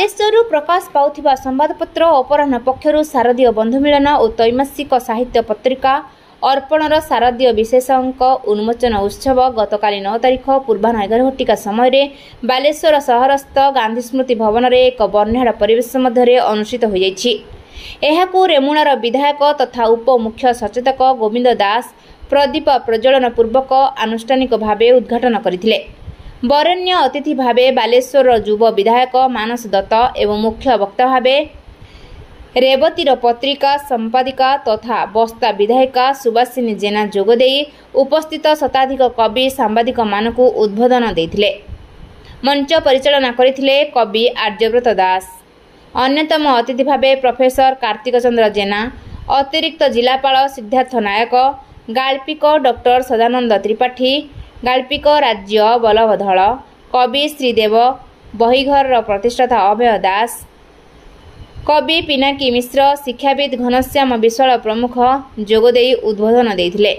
ବାଲେଶ୍ୱରରୁ ପ୍ରକାଶ ପାଉଥିବା ସମ୍ବାଦପତ୍ର ଅପରାହ୍ନ ପକ୍ଷରୁ ଶାରଦୀୟ ବନ୍ଧୁମିଳନ ଓ ତ୍ରୈମାସିକ ସାହିତ୍ୟ ପତ୍ରିକା ଅର୍ପଣର ଶାରଦୀୟ ବିଶେଷଙ୍କ ଉନ୍ମୋଚନ ଉତ୍ସବ ଗତକାଲି ନଅ ତାରିଖ ପୂର୍ବାହ୍ନ ଏଗାର ଘଟିକା ସମୟରେ ବାଲେଶ୍ୱର ସହରସ୍ଥ ଗାନ୍ଧୀ ସ୍ମୃତି ଭବନରେ ଏକ ବର୍ଣ୍ଣାଢ଼ ପରିବେଶ ମଧ୍ୟରେ ଅନୁଷ୍ଠିତ ହୋଇଯାଇଛି ଏହାକୁ ରେମୁଣାର ବିଧାୟକ ତଥା ଉପମୁଖ୍ୟ ସଚେତକ ଗୋବିନ୍ଦ ଦାସ ପ୍ରଦୀପ ପ୍ରଜ୍ୱଳନ ପୂର୍ବକ ଆନୁଷ୍ଠାନିକ ଭାବେ ଉଦ୍ଘାଟନ କରିଥିଲେ ବରଣ୍ୟ ଅତିଥି ଭାବେ ବାଲେଶ୍ୱରର ଯୁବ ବିଧାୟକ ମାନସ ଦତ୍ତ ଏବଂ ମୁଖ୍ୟ ବକ୍ତା ଭାବେ ରେବତୀର ପତ୍ରିକା ସମ୍ପାଦିକା ତଥା ବସ୍ତା ବିଧାୟିକା ସୁବାସିନୀ ଜେନା ଯୋଗଦେଇ ଉପସ୍ଥିତ ଶତାଧିକ କବି ସାମ୍ବାଦିକମାନଙ୍କୁ ଉଦ୍ବୋଧନ ଦେଇଥିଲେ ମଞ୍ଚ ପରିଚାଳନା କରିଥିଲେ କବି ଆର୍ଯ୍ୟବ୍ରତ ଦାସ ଅନ୍ୟତମ ଅତିଥି ଭାବେ ପ୍ରଫେସର କାର୍ତ୍ତିକ ଚନ୍ଦ୍ର ଜେନା ଅତିରିକ୍ତ ଜିଲ୍ଲାପାଳ ସିଦ୍ଧାର୍ଥ ନାୟକ ଗାଳ୍ପିକ ଡକ୍ଟର ସଦାନନ୍ଦ ତ୍ରିପାଠୀ ଗାଳ୍ପିକ ରାଜ୍ୟ ବଲଭଧଳ କବି ଶ୍ରୀଦେବ ବହିଘରର ପ୍ରତିଷ୍ଠାତା ଅଭୟ ଦାସ କବି ପିନାକୀ ମିଶ୍ର ଶିକ୍ଷାବିତ୍ ଘନଶ୍ୟାମ ବିଶ୍ୱାଳ ପ୍ରମୁଖ ଯୋଗଦେଇ ଉଦ୍ବୋଧନ ଦେଇଥିଲେ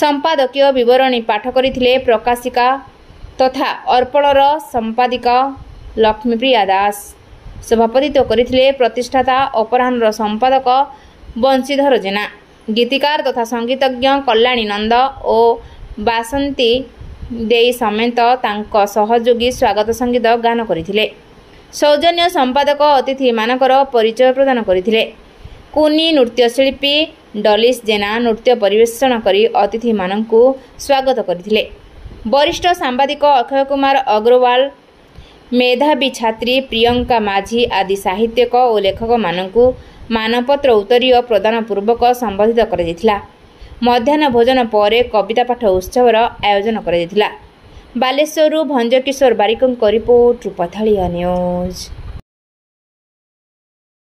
ସମ୍ପାଦକୀୟ ବିବରଣୀ ପାଠ କରିଥିଲେ ପ୍ରକାଶିକା ତଥା ଅର୍ପଣର ସମ୍ପାଦିକ ଲକ୍ଷ୍ମୀପ୍ରିୟା ଦାସ ସଭାପତିତ୍ୱ କରିଥିଲେ ପ୍ରତିଷ୍ଠାତା ଅପରାହ୍ନର ସମ୍ପାଦକ ବଂଶୀଧର ଜେନା ଗୀତିକାର ତଥା ସଙ୍ଗୀତଜ୍ଞ କଲ୍ୟାଣୀ ନନ୍ଦ ଓ ବାସନ୍ତୀ ଦେଇ ସମେତ ତାଙ୍କ ସହଯୋଗୀ ସ୍ୱାଗତ ସଙ୍ଗୀତ ଗାନ କରିଥିଲେ ସୌଜନ୍ୟ ସମ୍ପାଦକ ଅତିଥିମାନଙ୍କର ପରିଚୟ ପ୍ରଦାନ କରିଥିଲେ କୁନି ନୃତ୍ୟଶିଳ୍ପୀ ଡଲିସ୍ ଜେନା ନୃତ୍ୟ ପରିବେଷଣ କରି ଅତିଥିମାନଙ୍କୁ ସ୍ୱାଗତ କରିଥିଲେ ବରିଷ୍ଠ ସାମ୍ବାଦିକ ଅକ୍ଷୟ କୁମାର ଅଗ୍ରୱାଲ ମେଧାବୀ ଛାତ୍ରୀ ପ୍ରିୟଙ୍କା ମାଝି ଆଦି ସାହିତ୍ୟିକ ଓ ଲେଖକମାନଙ୍କୁ ମାନପତ୍ର ଉତ୍ତରୀୟ ପ୍ରଦାନ ପୂର୍ବକ ସମ୍ବର୍ଦ୍ଧିତ କରାଯାଇଥିଲା ମଧ୍ୟାହ୍ନ ଭୋଜନ ପରେ କବିତା ପାଠ ଉତ୍ସବର ଆୟୋଜନ କରାଯାଇଥିଲା ବାଲେଶ୍ୱରରୁ ଭଞ୍ଜକିଶୋର ବାରିକଙ୍କ ରିପୋର୍ଟରୁ ପଥାଳିଆ ନ୍ୟୁଜ୍